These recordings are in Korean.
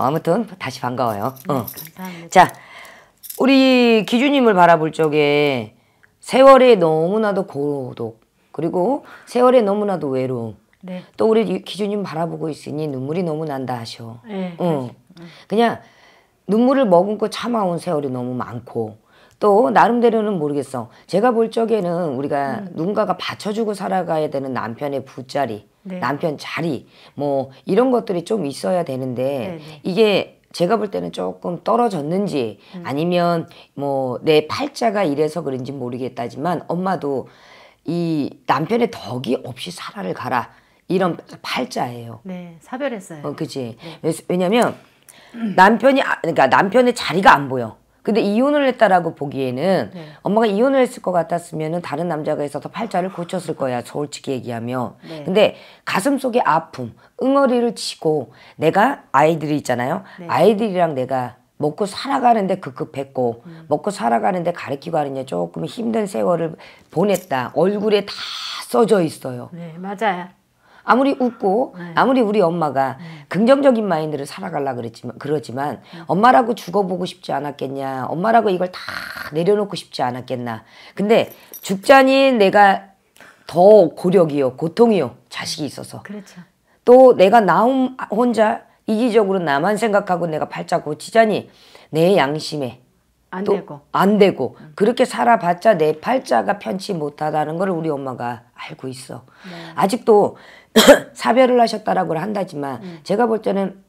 아무튼 다시 반가워요. 네, 어. 자, 우리 기주님을 바라볼 적에 세월에 너무나도 고독 그리고 세월에 너무나도 외로움 네. 또 우리 기주님 바라보고 있으니 눈물이 너무 난다 하셔. 네, 응. 그냥 눈물을 머금고 참아온 세월이 너무 많고 또 나름대로는 모르겠어. 제가 볼 적에는 우리가 음. 누군가가 받쳐주고 살아가야 되는 남편의 부자리 네. 남편 자리 뭐 이런 것들이 좀 있어야 되는데 네네. 이게 제가 볼 때는 조금 떨어졌는지 음. 아니면 뭐 내 팔자가 이래서 그런지 모르겠다지만 엄마도 이 남편의 덕이 없이 살아를 가라 이런 팔자예요. 네, 사별했어요. 어, 그지. 네. 왜냐면 남편이 아, 그러니까 남편의 자리가 안 보여. 근데 이혼을 했다라고 보기에는 네. 엄마가 이혼을 했을 것같았으면 다른 남자가 있어서 팔자를 고쳤을 거야 솔직히 얘기하면 네. 근데 가슴 속에 아픔 응어리를 치고 내가 아이들이 있잖아요 네. 아이들이랑 내가 먹고 살아가는데 급급했고 음. 먹고 살아가는데 가르치고 하느냐 조금 힘든 세월을 보냈다 얼굴에 다 써져 있어요 네 맞아요 아무리 웃고 네. 아무리 우리 엄마가 네. 긍정적인 마인드를 살아가려 그랬지만 그러지만 네. 엄마라고 죽어보고 싶지 않았겠냐 엄마라고 이걸 다 내려놓고 싶지 않았겠나 근데 죽자니 내가 더 고력이요 고통이요 자식이 있어서 그렇죠. 또 내가 나 혼자 이기적으로 나만 생각하고 내가 팔자 고치자니 내 양심에 안 되고 안 되고 음. 그렇게 살아봤자 내 팔자가 편치 못하다는 걸 우리 엄마가 알고 있어. 네. 아직도 사별을 하셨다라고 한다지만 음. 제가 볼 때는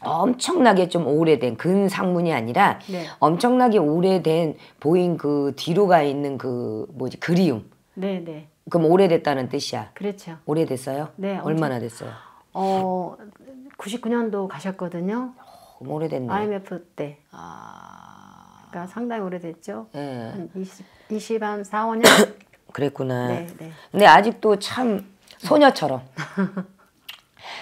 엄청나게 좀 오래된 근상문이 아니라 네. 엄청나게 오래된 보인 그 뒤로 가 있는 그 뭐지 그리움. 네네. 네. 그럼 오래됐다는 뜻이야. 그렇죠. 오래됐어요? 네. 얼마나 됐어요? 어 99년도 가셨거든요. 오, 오래됐네. IMF 때. 아. 그러니까 상당히 오래됐죠. 네. 20, 20한 4, 5년. 그랬구나. 네, 네. 근데 아직도 참 소녀처럼.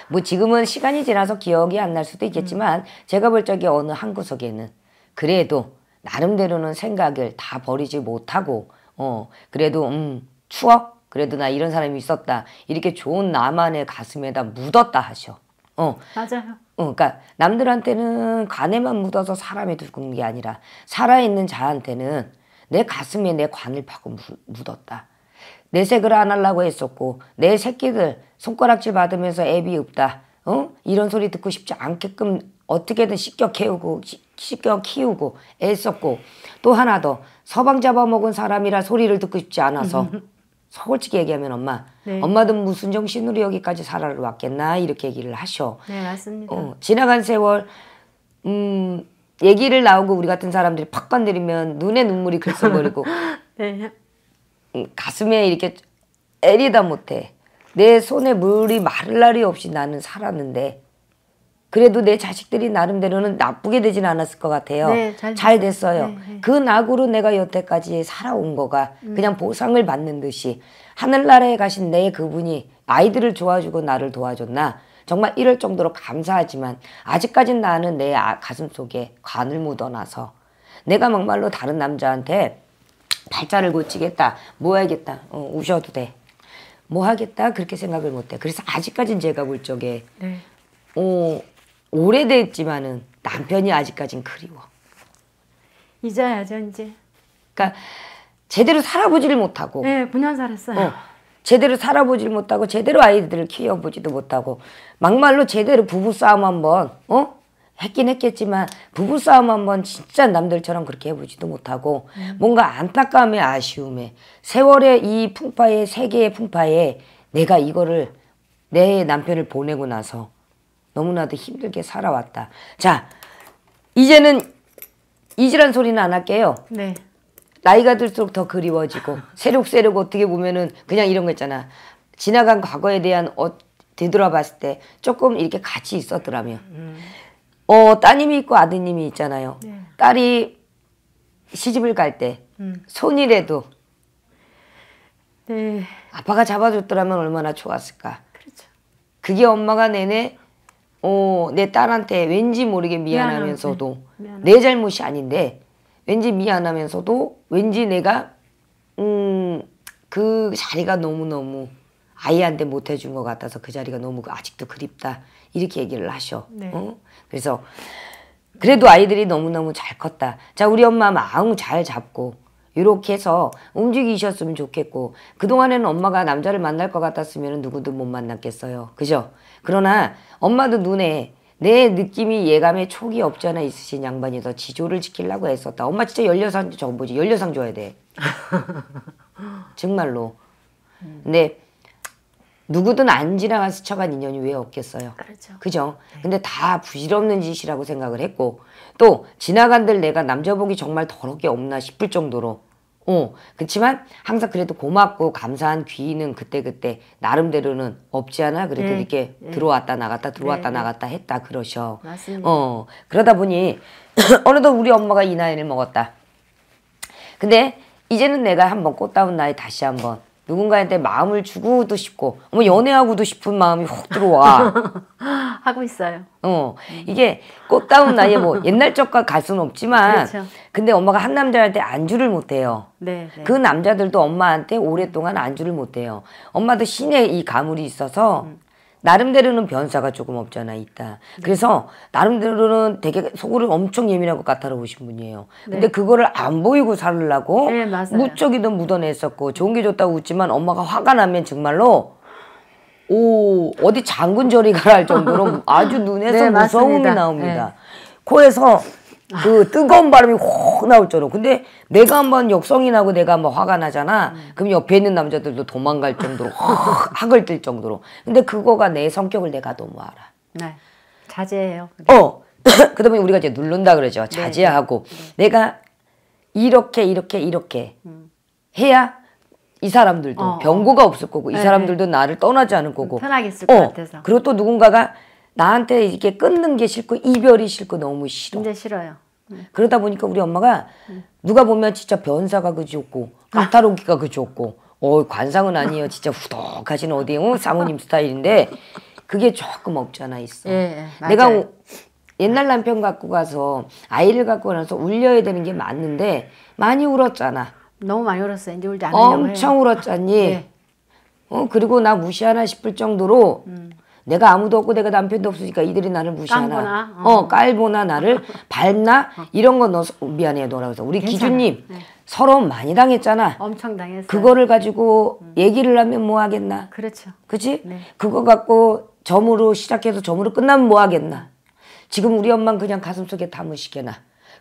뭐 지금은 시간이 지나서 기억이 안 날 수도 있겠지만 음. 제가 볼 적에 어느 한 구석에는 그래도 나름대로는 생각을 다 버리지 못하고 어 그래도 음 추억 그래도 나 이런 사람이 있었다 이렇게 좋은 나만의 가슴에다 묻었다 하셔. 어 맞아요. 어, 그러니까 남들한테는 관에만 묻어서 사람이 죽는 게 아니라 살아있는 자한테는 내 가슴에 내 관을 파고 묻었다. 내색을 안 하려고 했었고 내 새끼들 손가락질 받으면서 애비 없다. 어? 이런 소리 듣고 싶지 않게끔 어떻게든 씻겨 키우고 씻겨 키우고 애썼고 또 하나 더 서방 잡아먹은 사람이라 소리를 듣고 싶지 않아서 솔직히 얘기하면 엄마 네. 엄마든 무슨 정신으로 여기까지 살아를 왔겠나 이렇게 얘기를 하셔. 네 맞습니다. 어, 지나간 세월 음 얘기를 나오고 우리 같은 사람들이 팍 건드리면 눈에 눈물이 글썽거리고 네. 가슴에 이렇게 애리다 못해 내 손에 물이 마를 날이 없이 나는 살았는데 그래도 내 자식들이 나름대로는 나쁘게 되진 않았을 것 같아요. 네, 잘, 잘, 됐어요. 네, 네. 그 낙으로 내가 여태까지 살아온 거가 음. 그냥 보상을 받는 듯이 하늘나라에 가신 내 그분이 아이들을 좋아주고 나를 도와줬나 정말 이럴 정도로 감사하지만 아직까진 나는 내 아, 가슴 속에 관을 묻어놔서 내가 막말로 다른 남자한테 발자를 고치겠다. 뭐 하겠다. 어, 우셔도 돼. 뭐 하겠다. 그렇게 생각을 못 해. 그래서 아직까진 제가 볼 적에 네. 어, 오래됐지만은 남편이 아직까진 그리워. 잊어야죠 이제. 그러니까 제대로 살아보지를 못하고. 네, 9년 살았어요. 어, 제대로 살아보질 못하고 제대로 아이들을 키워보지도 못하고 막말로 제대로 부부싸움 한번 어? 했긴 했겠지만 부부싸움 한번 진짜 남들처럼 그렇게 해보지도 못하고 음. 뭔가 안타까움에 아쉬움에 세월의 이 풍파에 세계의 풍파에 내가 이거를 내 남편을 보내고 나서 너무나도 힘들게 살아왔다. 자 이제는 이질한 소리는 안 할게요. 네. 나이가 들수록 더 그리워지고 세록세록 어떻게 보면은 그냥 이런 거 있잖아. 지나간 과거에 대한 어, 되돌아봤을 때 조금 이렇게 같이 있었더라면 음. 어 따님이 있고 아드님이 있잖아요. 네. 딸이 시집을 갈때 음. 손이라도 네. 아빠가 잡아줬더라면 얼마나 좋았을까. 그렇죠. 그게 엄마가 내내 어, 내 딸한테 왠지 모르게 미안하면서도 미안하네. 미안하네. 내 잘못이 아닌데 왠지 미안하면서도 왠지 내가 음, 그 자리가 너무너무 아이한테 못 해준 것 같아서 그 자리가 너무 그 아직도 그립다 이렇게 얘기를 하셔. 네. 어? 그래서 그래도 아이들이 너무너무 잘 컸다. 자 우리 엄마 마음 잘 잡고 이렇게 해서 움직이셨으면 좋겠고 그동안에는 엄마가 남자를 만날 것 같았으면 누구도 못 만났겠어요. 그죠? 그러나 엄마도 눈에 내 느낌이 예감에 촉이 없지 않아 있으신 양반이 더 지조를 지키려고 애썼다. 엄마 진짜 열려상 저거 뭐지? 열려상 줘야 돼. 정말로. 근데 누구든 안지나가스 쳐간 인연이 왜 없겠어요. 그렇죠. 그죠? 네. 근데 다 부질없는 짓이라고 생각을 했고 또 지나간들 내가 남자복이 정말 더럽게 없나 싶을 정도로 어, 그렇지만 항상 그래도 고맙고 감사한 귀는 그때그때 나름대로는 없지 않아? 그래도 네. 이렇게 네. 들어왔다 나갔다 들어왔다 네. 나갔다 했다 그러셔. 맞습니다. 어, 그러다 보니 어느덧 우리 엄마가 이 나이를 먹었다. 근데 이제는 내가 한번 꽃다운 나이 다시 한번 누군가한테 마음을 주고도 싶고 뭐 연애하고도 싶은 마음이 확 들어와 하고 있어요. 어 이게 꽃다운 나이에 뭐 옛날 적과 갈 수는 없지만 그렇죠. 근데 엄마가 한 남자한테 안주를 못해요. 네, 네, 그 남자들도 엄마한테 오랫동안 안주를 못해요. 엄마도 신의 이 가물이 있어서 음. 나름대로는 변사가 조금 없잖아 있다. 네. 그래서 나름대로는 되게 속으로 엄청 예민하고 까다로우신 분이에요. 네. 근데 그거를 안 보이고 살려고 네, 무척이든 묻어냈었고 좋은 게 좋다고 웃지만 엄마가 화가 나면 정말로 오 어디 장군절이 가라 할 정도로 아주 눈에서 네, 무서움이 나옵니다. 코에서 네. 그 뜨거운 바람이 확 나올 정도로. 근데 내가 한번 역성이 나고 내가 한번 화가 나잖아. 그럼 옆에 있는 남자들도 도망갈 정도로 확 학을 뜰 정도로. 근데 그거가 내 성격을 내가 너무 알아. 네. 자제해요. 어. 그다 음에 우리가 이제 누른다 그러죠. 네, 네. 자제하고 네, 네. 내가 이렇게 이렇게 이렇게 음. 해야 이 사람들도 어, 어. 병고가 없을 거고 네, 이 사람들도 네. 나를 떠나지 않을 거고 편하게 있을 어, 것 같아서 그리고 또 누군가가 나한테 이게 끊는 게 싫고 이별이 싫고 너무 싫어. 근데 싫어요. 음. 그러다 보니까 우리 엄마가 음. 누가 보면 진짜 변사가 그 좋고 까타로기가 그 좋고 어 관상은 아니에요. 진짜 후덕 하신 어디 어, 사모님 스타일인데 그게 조금 없잖아 있어. 예, 예 내가 옛날 남편 갖고 가서 아이를 갖고 나서 울려야 되는 게 맞는데 많이 울었잖아. 너무 많이 울었어요. 이제 울지 않으려고 엄청 해요. 울었잖니. 예. 어 그리고 나 무시하나 싶을 정도로 음. 내가 아무도 없고 내가 남편도 없으니까 이들이 나를 무시하나 깔보나, 어. 어. 깔보나 나를 밟나 어. 이런 건너 어, 미안해요 너라고 해서 우리 괜찮아. 기준님 네. 서로 많이 당했잖아 엄청 당했어 그거를 가지고 음. 얘기를 하면 뭐 하겠나 그렇죠 그치 네. 그거 갖고 점으로 시작해서 점으로 끝나면 뭐 하겠나 지금 우리 엄마는 그냥 가슴속에 담으시게나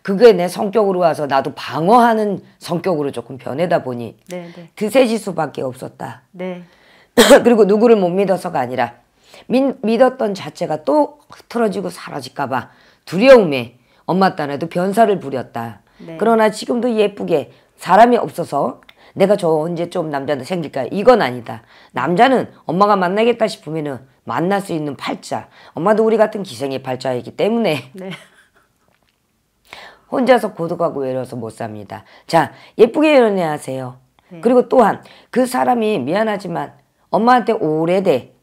그게 내 성격으로 와서 나도 방어하는 성격으로 조금 변해다 보니 네, 네. 드세질수밖에 없었다. 네. 그리고 누구를 못 믿어서가 아니라 믿, 믿었던 자체가 또 흐트러지고 사라질까봐 두려움에 엄마 딴에도 변사를 부렸다. 네. 그러나 지금도 예쁘게 사람이 없어서 내가 저 언제 좀 남자한테 생길까 이건 아니다. 남자는 엄마가 만나겠다 싶으면은 만날 수 있는 팔자. 엄마도 우리 같은 기생의 팔자이기 때문에 네. 혼자서 고독하고 외로워서 못 삽니다. 자 예쁘게 연애하세요. 네. 그리고 또한 그 사람이 미안하지만 엄마한테 오래돼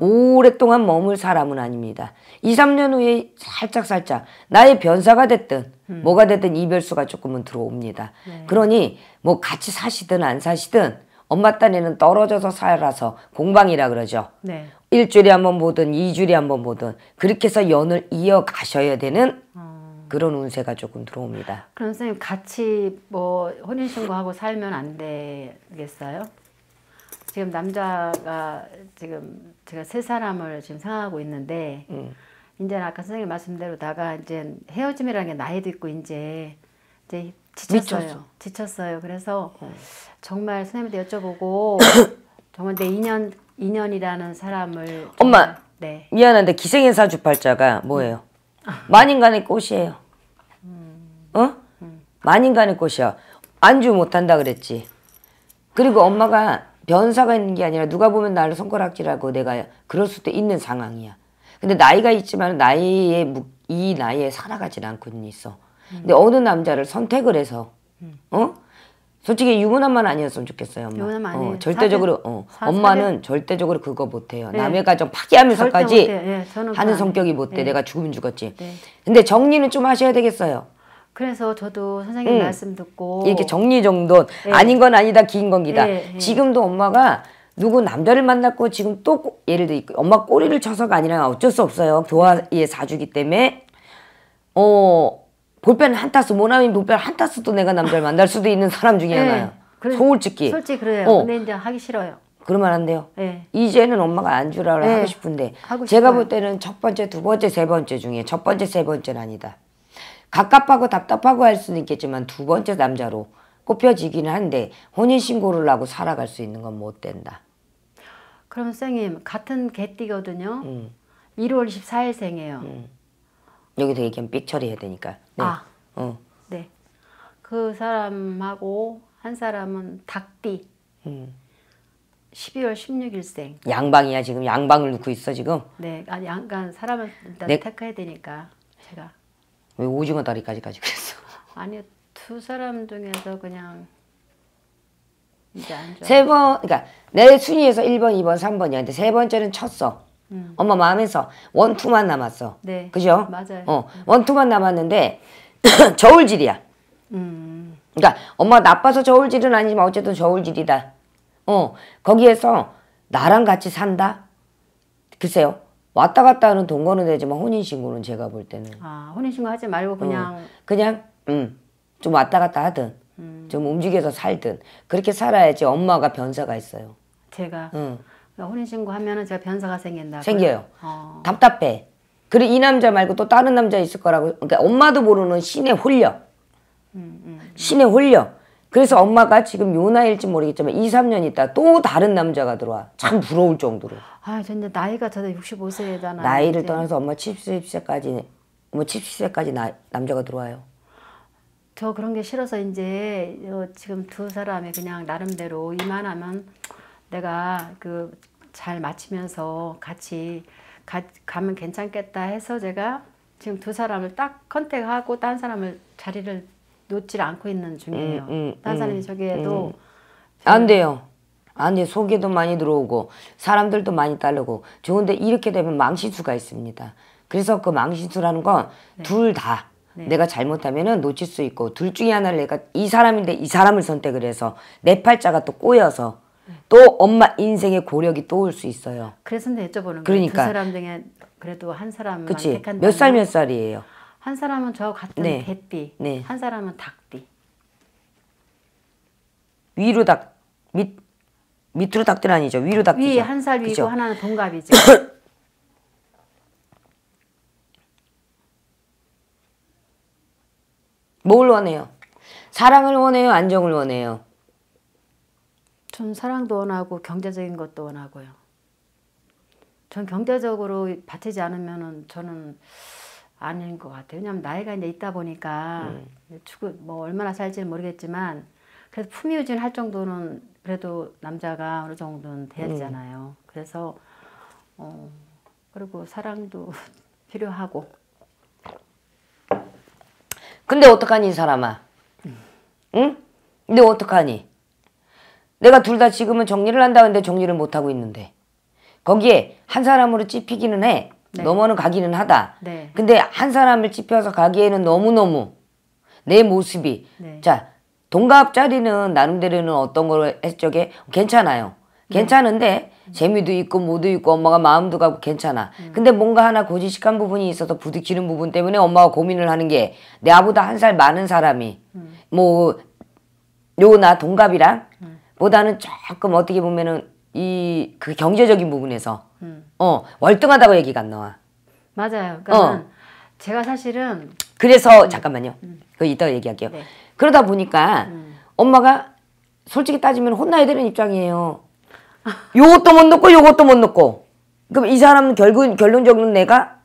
오랫동안 머물 사람은 아닙니다. 2, 3년 후에 살짝살짝 나의 변사가 됐든 음. 뭐가 됐든 이별수가 조금은 들어옵니다. 네. 그러니 뭐 같이 사시든 안 사시든 엄마 딴에는 떨어져서 살아서 공방이라 그러죠. 네. 일주일에 한번 보든 이주일에 한번 보든 그렇게 해서 연을 이어가셔야 되는 어... 그런 운세가 조금 들어옵니다. 그럼 선생님 같이 뭐 혼인신고하고 살면 안 되겠어요? 지금 남자가 지금 제가 세 사람을 지금 생각하고 있는데 음. 이제 아까 선생님 말씀대로다가 이제 헤어짐이라는 게 나이도 있고 이제 이제 지쳤어요. 미쳤어. 지쳤어요. 그래서 음. 정말 선생님한테 여쭤보고 정말 내 인연 인연이라는 사람을 엄마 네. 미안한데 기생인사 주팔자가 뭐예요? 음. 만인간의 꽃이에요. 음. 어? 음. 만인간의 꽃이야. 안주 못한다 그랬지. 그리고 엄마가 변사가 있는 게 아니라 누가 보면 나를 손가락질하고 내가 그럴 수도 있는 상황이야. 근데 나이가 있지만 나이에 이 나이에 살아가진 않고 있어. 근데 음. 어느 남자를 선택을 해서 음. 어? 솔직히 유부남만 아니었으면 좋겠어요. 엄마. 유부남 어, 절대적으로 어. 사실... 엄마는 절대적으로 그거 못해요. 네. 남의 가정 파괴하면서까지 네, 예, 하는 성격이 못돼. 네. 내가 죽으면 죽었지. 네. 근데 정리는 좀 하셔야 되겠어요. 그래서 저도 선생님 음. 말씀 듣고 이렇게 정리정돈 네. 아닌 건 아니다 긴 건 기다 네, 예, 네. 예. 지금도 엄마가 누구 남자를 만났고 지금 또 예를 들어 엄마 꼬리를 쳐서가 아니라 어쩔 수 없어요 교화에 사주기 때문에 어 볼펜 한 타스 모나민 볼펜 한 타스도 내가 남자를 만날 수도 있는 사람 중에 하나예요 그래, 솔직히 솔직히 그래요 어. 근데 이제 하기 싫어요 그러면 안 돼요 이제는 엄마가 안 주라고 하고 싶은데 하고 제가 볼 때는 첫 번째 두 번째 세 번째 중에 첫 번째 세 번째는 아니다 갑갑하고 답답하고 할 수는 있겠지만 두 번째 남자로 꼽혀지기는 한데 혼인신고를 하고 살아갈 수 있는 건 못 된다. 그럼 선생님 같은 개띠거든요. 음. 1월 24일 생이에요. 음. 여기서 얘기하면 삑 처리해야 되니까. 네. 아, 어. 네. 그 사람하고 한 사람은 닭띠. 음. 12월 16일생. 양방이야 지금 양방을 놓고 있어 지금. 네, 아 양간 사람은 일단 내... 택해야 되니까 제가. 오징어 다리까지까지 그랬어? 아니 두 사람 중에서 그냥 이제 안세 번, 그러니까 내 순위에서 1번, 2번, 3번이야. 근데 세 번째는 쳤어. 음. 엄마 마음에서 원투만 남았어. 네. 그죠? 맞아요. 어, 원투만 남았는데 저울질이야. 음. 그러니까 엄마 나빠서 저울질은 아니지만 어쨌든 저울질이다. 어, 거기에서 나랑 같이 산다? 글쎄요. 왔다 갔다 하는 동거는 되지만 혼인신고는 제가 볼 때는 아 혼인신고 하지 말고 그냥 어, 그냥 음, 좀 왔다 갔다 하든 음. 좀 움직여서 살든 그렇게 살아야지 엄마가 변사가 있어요. 제가 음. 혼인신고 하면은 제가 변사가 생긴다. 생겨요. 어. 답답해. 그리고 이 남자 말고 또 다른 남자 있을 거라고 그러니까 엄마도 모르는 신의 홀려. 음, 음, 음. 신의 홀려. 그래서 엄마가 지금 요 나이일지 모르겠지만 2, 3년 있다 또 다른 남자가 들어와. 참 부러울 정도로. 아, 근데 나이가 저도 65세잖아요. 나이를 떠나서 엄마 70세까지 뭐 70세까지 나, 남자가 들어와요. 저 그런 게 싫어서 이제 지금 두 사람이 그냥 나름대로 이만하면 내가 그 잘 맞추면서 같이 가, 가면 괜찮겠다 해서 제가 지금 두 사람을 딱 컨택하고 딴 사람을 자리를 놓질 않고 있는 중이에요. 음, 음, 다 사람이 음, 저기에도 음. 안 돼요. 안돼 소개도 많이 들어오고 사람들도 많이 따르고 좋은데 이렇게 되면 망신수가 있습니다. 그래서 그 망신수라는 건 둘다 네. 네. 내가 잘못하면은 놓칠 수 있고 둘 중에 하나를 내가 이 사람인데 이 사람을 선택을 해서 내 팔자가 또 꼬여서 네. 또 엄마 인생의 고력이 또 올 수 있어요. 그래서 근 여쭤보는 거예요. 그러니까. 두 사람 중에 그래도 한 사람만 그치. 택한다면 몇살 몇 살이에요. 한 사람은 저 같은 네. 개띠, 네. 한 사람은 닭띠. 위로 닭, 밑, 밑으로 닭띠 아니죠. 위로 닭띠죠. 위, 한 살 위고 그죠? 하나는 동갑이죠. 뭘 원해요? 사랑을 원해요? 안정을 원해요? 전 사랑도 원하고 경제적인 것도 원하고요. 전 경제적으로 바치지 않으면 저는 아닌 것 같아요. 왜냐하면 나이가 이제 있다 보니까 음. 죽을 뭐 얼마나 살지는 모르겠지만 그래서 품위유진 할 정도는 그래도 남자가 어느 정도는 돼야 잖아요 음. 그래서 어 그리고 사랑도 필요하고. 근데 어떡하니 이 사람아? 음. 응? 근데 어떡하니? 내가 둘 다 지금은 정리를 한다는데 정리를 못하고 있는데 거기에 한 사람으로 찝히기는 해. 네. 넘어는 가기는 하다. 네. 근데 한 사람을 찝혀서 가기에는 너무너무 내 모습이 네. 자 동갑짜리는 나름대로는 어떤 걸했죠 괜찮아요. 네. 괜찮은데 재미도 있고 뭐도 있고 엄마가 마음도 가고 괜찮아. 음. 근데 뭔가 하나 고지식한 부분이 있어서 부딪히는 부분 때문에 엄마가 고민을 하는 게 내보다 아한살 많은 사람이 음. 뭐요 나 동갑이랑 음. 보다는 조금 어떻게 보면은 이그 경제적인 부분에서 음. 어 월등하다고 얘기가 안 나와. 맞아요. 그러니까 어. 제가 사실은 그래서 음. 잠깐만요. 음. 그이따 얘기할게요. 네. 그러다 보니까 음. 엄마가 솔직히 따지면 혼나야 되는 입장이에요. 요것도 못 넣고 요것도 못 넣고. 그럼 이 사람은 결국 결론적으로 내가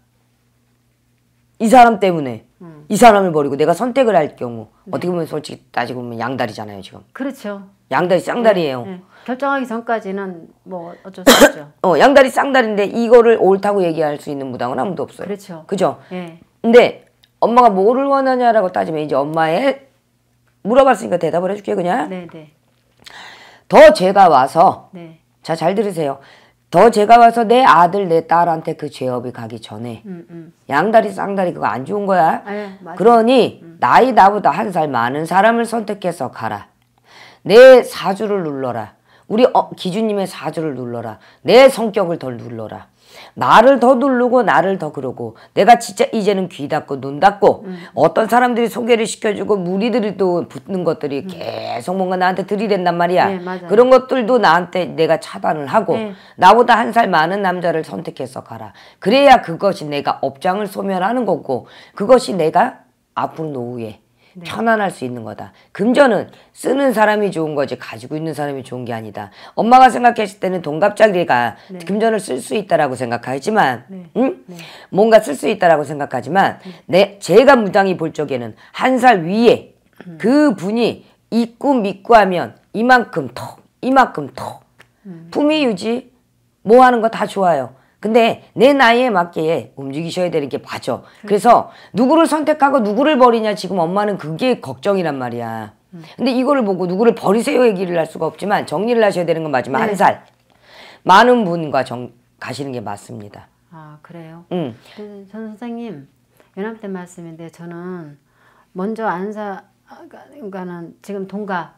이 사람 때문에 음. 이 사람을 버리고 내가 선택을 할 경우 네. 어떻게 보면 솔직히 따지고 보면 양다리잖아요 지금. 그렇죠. 양다리 쌍다리예요. 네. 네. 결정하기 전까지는 뭐 어쩔 수 없죠. 어, 양다리 쌍다리인데 이거를 옳다고 얘기할 수 있는 무당은 아무도 없어요. 그렇죠. 그죠? 예. 근데 엄마가 뭐를 원하냐라고 따지면 이제 엄마의 물어봤으니까 대답을 해줄게 요 그냥. 네네. 네. 더 제가 와서 네. 자잘 들으세요. 더 제가 와서 내 아들 내 딸한테 그 죄업이 가기 전에 음, 음. 양다리 쌍다리 그거 안 좋은 거야. 네, 그러니 음. 나이 나보다 한 살 많은 사람을 선택해서 가라. 내 사주를 눌러라. 우리 어, 기주님의 사주를 눌러라. 내 성격을 덜 눌러라. 나를 더 누르고 나를 더 그러고 내가 진짜 이제는 귀 닫고 눈 닫고 음. 어떤 사람들이 소개를 시켜주고 무리들이 또 붙는 것들이 음. 계속 뭔가 나한테 들이댄단 말이야 네, 그런 것들도 나한테 내가 차단을 하고 네. 나보다 한 살 많은 남자를 선택해서 가라 그래야 그것이 내가 업장을 소멸하는 거고 그것이 내가 앞으로 노후에 네. 편안할 수 있는 거다. 금전은 쓰는 사람이 좋은 거지 가지고 있는 사람이 좋은 게 아니다. 엄마가 생각했을 때는 돈갑자기가 네. 금전을 쓸 수 있다라고 생각하지만 네. 응? 네. 뭔가 쓸 수 있다라고 생각하지만 네. 내 제가 무당이 볼 적에는 한 살 위에 음. 그 분이 있고 믿고 하면 이만큼 톡 이만큼 톡 음. 품위 유지 뭐 하는 거 다 좋아요. 근데 내 나이에 맞게 움직이셔야 되는 게 맞아. 그래서 누구를 선택하고 누구를 버리냐 지금 엄마는 그게 걱정이란 말이야. 근데 이거를 보고 누구를 버리세요 얘기를 할 수가 없지만 정리를 하셔야 되는 건 맞지만 네. 한살 많은 분과 정, 가시는 게 맞습니다. 아 그래요? 음. 전 선생님 연합 때 말씀인데 저는 먼저 안사 아, 그러니까는 지금 동갑.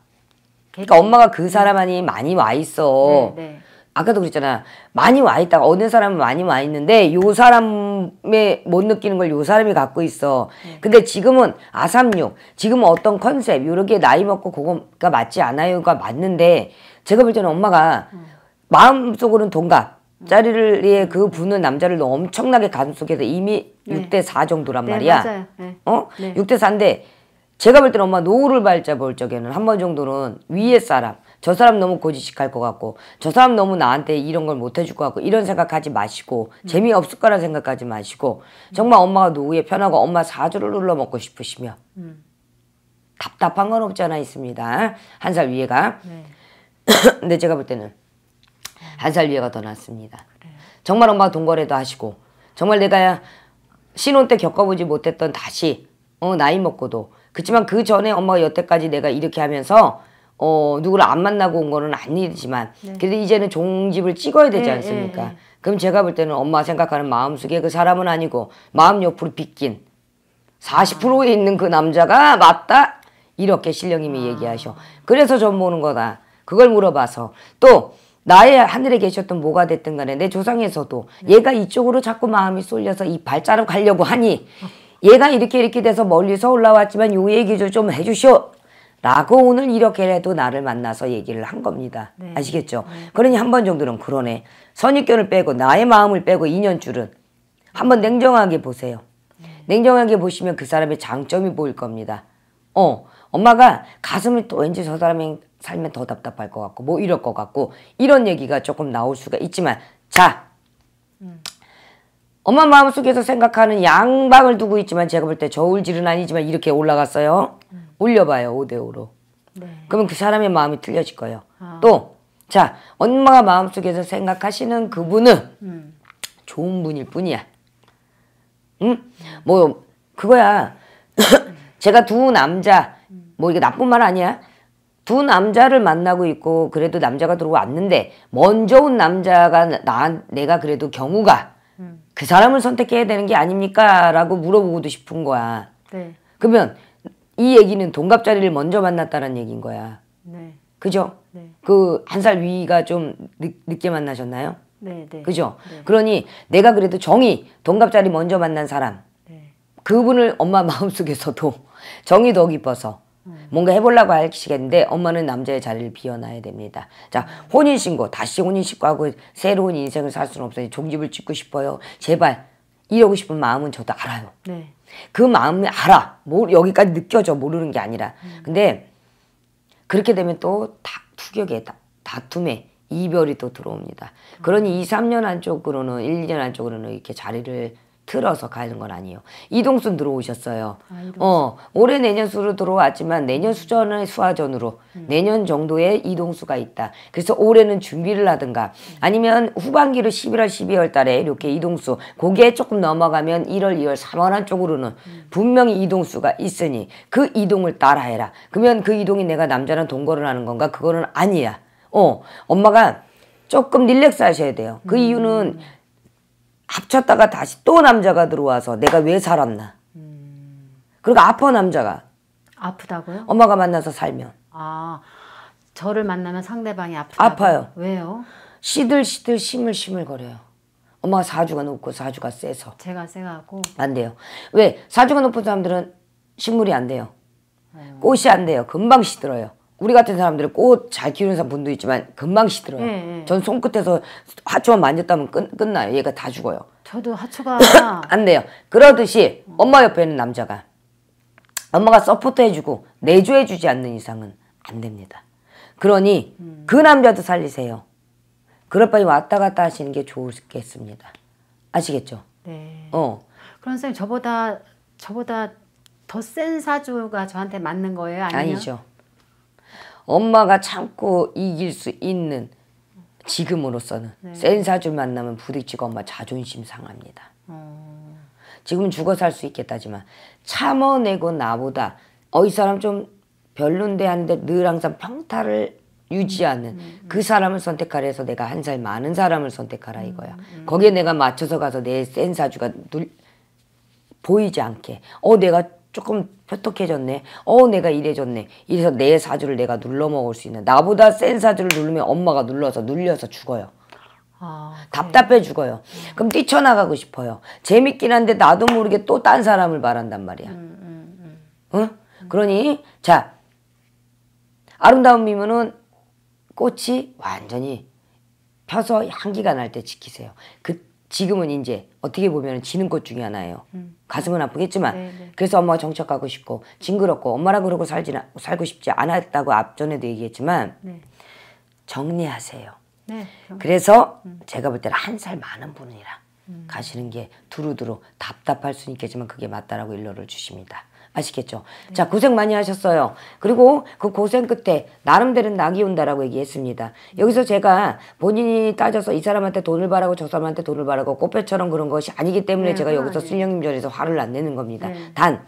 그러니까 엄마가 그 사람 안이 많이 와 있어. 네, 네. 아까도 그랬잖아. 많이 와 있다가 어느 사람은 많이 와 있는데 요 사람의 못 느끼는 걸 요 사람이 갖고 있어. 네. 근데 지금은 아삼육, 지금은 어떤 컨셉, 요렇게 나이 먹고 그거가 맞지 않아요가 맞는데 제가 볼 때는 엄마가 음. 마음속으로는 동갑. 음. 짜리를 위해 그 부는 남자를 엄청나게 가슴 속에서 이미 네. 6대 4 정도란 네, 말이야. 네, 맞아요. 네. 어? 네. 6대 4인데 제가 볼 때는 엄마 노후를 발자볼 적에는 한 번 정도는 위에 사람 저 사람 너무 고지식할 것 같고 저 사람 너무 나한테 이런 걸 못 해줄 것 같고 이런 생각하지 마시고 음. 재미없을 거란 생각하지 마시고 정말 엄마가 노후에 편하고 엄마 사주를 눌러먹고 싶으시면 음. 답답한 건 없지 않아 있습니다. 한 살 위에가 네. 근데 제가 볼 때는 한 살 위에가 더 낫습니다. 그래. 정말 엄마 돈거래도 하시고 정말 내가 신혼 때 겪어보지 못했던 다시 어, 나이 먹고도 그렇지만 그 전에 엄마가 여태까지 내가 이렇게 하면서 어 누구를 안 만나고 온 거는 아니지만 네. 그래도 이제는 종집을 찍어야 되지 예, 예, 않습니까? 네, 네, 그럼 제가 볼 때는 엄마 생각하는 마음속에 그 사람은 아니고 마음 옆으로 빗긴 40%에 아. 있는 그 남자가 맞다 이렇게 신령님이 아. 얘기하셔. 그래서 전 보는 거다. 그걸 물어봐서 또 나의 하늘에 계셨던 뭐가 됐든 간에 내 조상에서도 네. 얘가 이쪽으로 자꾸 마음이 쏠려서 이 발자로 가려고 하니 어. 얘가 이렇게 이렇게 돼서 멀리서 올라왔지만 요 얘기 좀 해주시오. 라고 오늘 이렇게라도 나를 만나서 얘기를 한 겁니다. 네. 아시겠죠? 네. 그러니 한 번 정도는 그러네. 선입견을 빼고 나의 마음을 빼고 인연줄은 한 번 냉정하게 보세요. 네. 냉정하게 보시면 그 사람의 장점이 보일 겁니다. 어, 엄마가 가슴이 또 왠지 저 사람이 살면 더 답답할 것 같고 뭐 이럴 것 같고 이런 얘기가 조금 나올 수가 있지만 자 음. 엄마 마음속에서 생각하는 양방을 두고 있지만 제가 볼 때 저울질은 아니지만 이렇게 올라갔어요. 음. 올려봐요. 5대5로. 네. 그러면 그 사람의 마음이 틀려질 거예요. 아. 또, 자, 엄마가 마음속에서 생각하시는 그분은 음. 좋은 분일 뿐이야. 응? 뭐, 그거야. 제가 두 남자, 음. 뭐 이게 나쁜 말 아니야? 두 남자를 만나고 있고 그래도 남자가 들어왔는데 먼저 온 남자가 나 내가 그래도 경우가 그 사람을 선택해야 되는 게 아닙니까? 라고 물어보고도 싶은 거야. 네. 그러면 이 얘기는 동갑자리를 먼저 만났다는 얘기인 거야. 네. 그죠? 네. 그한 살 위가 좀 늦, 늦게 만나셨나요? 네, 네. 그죠? 네. 그러니 내가 그래도 정이 동갑자리 먼저 만난 사람. 네. 그분을 엄마 마음속에서도 정이 더기뻐서 음. 뭔가 해보려고 하시겠는데 엄마는 남자의 자리를 비워놔야 됩니다. 자 혼인신고 다시 혼인신고하고 새로운 인생을 살 수는 없어요. 종집을 찍고 싶어요. 제발 이러고 싶은 마음은 저도 알아요. 네. 그 마음을 알아. 뭐 여기까지 느껴져 모르는 게 아니라. 음. 근데 그렇게 되면 또 다, 투격에 다, 다툼에 이별이 또 들어옵니다. 음. 그러니 2, 3년 안쪽으로는 1, 2년 안쪽으로는 이렇게 자리를 틀어서 가는 건 아니에요. 이동순 들어오셨어요. 아, 어, 올해 내년 수로 들어왔지만 내년 수전을 수화전으로 음. 내년 정도에 이동수가 있다. 그래서 올해는 준비를 하든가 아니면 후반기로 11월, 12월 달에 이렇게 이동수 고기 조금 넘어가면 1월, 2월, 3월 한쪽으로는 음. 분명히 이동수가 있으니 그 이동을 따라해라. 그러면 그 이동이 내가 남자랑 동거를 하는 건가? 그거는 아니야. 어, 엄마가 조금 릴렉스 하셔야 돼요. 그 음. 이유는 합쳤다가 다시 또 남자가 들어와서 내가 왜 살았나. 음. 그리고 아파 남자가. 아프다고요? 엄마가 만나서 살면. 아 저를 만나면 상대방이 아프다. 아파요. 왜요? 시들시들 시물시물 거려요. 엄마가 사주가 높고 사주가 세서. 제가 세가고. 안 돼요. 왜 사주가 높은 사람들은 식물이 안 돼요. 아유. 꽃이 안 돼요. 금방 시들어요. 우리 같은 사람들은 꽃 잘 키우는 사람 분도 있지만 금방 시들어요. 네, 네. 전 손끝에서 화초만 만졌다면 끝, 끝나요. 얘가 다 죽어요. 저도 하초가 안 돼요. 그러듯이 엄마 옆에 있는 남자가 엄마가 서포트 해주고 내조해 주지 않는 이상은 안 됩니다. 그러니 음. 그 남자도 살리세요. 그럴 바에 왔다 갔다 하시는 게 좋겠습니다. 아시겠죠? 네. 어. 그런 쌤 저보다 저보다 더 센 사주가 저한테 맞는 거예요? 아니면? 아니죠. 엄마가 참고 이길 수 있는 지금으로서는 네. 센 사주 만나면 부딪히고 엄마 자존심 상합니다. 어... 지금 죽어 살 수 있겠다지만 참아내고 나보다 어이 사람 좀 별론데 하는데 늘 항상 평타를 유지하는 음, 음, 음. 그 사람을 선택하라 해서 내가 한 살 많은 사람을 선택하라 음, 이거야. 음, 거기에 내가 맞춰서 가서 내 센 사주가 눌, 보이지 않게 어 내가 조금 뾰족해졌네. 어 내가 이래졌네. 이래서 내 사주를 내가 눌러 먹을 수 있는. 나보다 센 사주를 누르면 엄마가 눌러서 눌려서 죽어요. 아, 답답해 죽어요. 음. 그럼 뛰쳐나가고 싶어요. 재밌긴 한데 나도 모르게 또 딴 사람을 말한단 말이야. 음, 음, 음, 응? 그러니 자 아름다움이면은 꽃이 완전히 펴서 향기가 날 때 지키세요. 그 지금은 이제 어떻게 보면 지는 것 중에 하나예요. 음. 가슴은 아프겠지만 네네. 네. 그래서 엄마가 정착하고 싶고 징그럽고 엄마랑 그러고 살지 살고 싶지 않았다고 앞전에도 얘기했지만 네. 정리하세요. 네, 그래서 음. 제가 볼 때는 한 살 많은 분이랑 음. 가시는 게 두루두루 답답할 수는 있겠지만 그게 맞다라고 일러를 주십니다. 아시겠죠? 네. 자, 고생 많이 하셨어요. 그리고 그 고생 끝에 나름대로 낙이 온다라고 얘기했습니다. 여기서 제가 본인이 따져서 이 사람한테 돈을 바라고 저 사람한테 돈을 바라고 꽃배처럼 그런 것이 아니기 때문에 네, 제가 여기서 순영님 전에서 화를 안 내는 겁니다. 네. 단,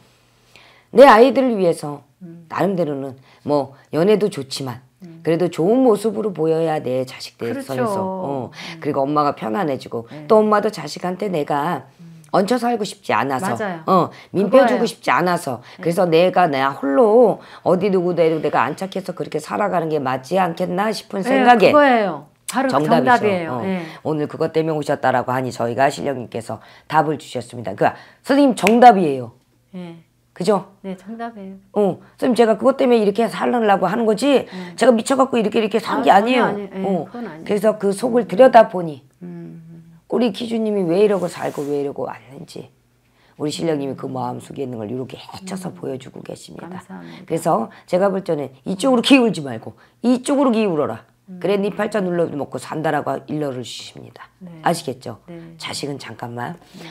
내 아이들을 위해서 음. 나름대로는 뭐 연애도 좋지만 음. 그래도 좋은 모습으로 보여야 내 자식들 그렇죠. 선에서 어, 음. 그리고 엄마가 편안해지고 네. 또 엄마도 자식한테 내가 음. 얹혀 살고 싶지 않아서 맞아요. 어 민폐 주고 싶지 않아서 네. 그래서 내가 내 홀로 어디 누구도 내가 안착해서 그렇게 살아가는 게 맞지 않겠나 싶은 네, 생각에 그거예요. 바로 정답이죠. 정답이에요. 어. 네. 오늘 그것 때문에 오셨다라고 하니 저희가 실령님께서 답을 주셨습니다. 그 선생님 정답이에요. 네. 그죠? 네, 정답이에요. 어, 선생님 제가 그것 때문에 이렇게 살려고 하는 거지 네. 제가 미쳐갖고 이렇게 이렇게 산 게 아, 니에요 아니, 네, 어. 그래서 그 속을 들여다보니 음. 우리 기주님이 왜 이러고 살고 왜 이러고 왔는지 우리 신령님이 그 마음 속에 있는 걸 이렇게 헤쳐서 음. 보여주고 계십니다. 감사합니다. 그래서 제가 볼 때는 이쪽으로 기울지 말고 이쪽으로 기울어라. 음. 그래 네 팔자 눌러 먹고 산다라고 일러를 주십니다. 네. 아시겠죠? 네. 자식은 잠깐만 네.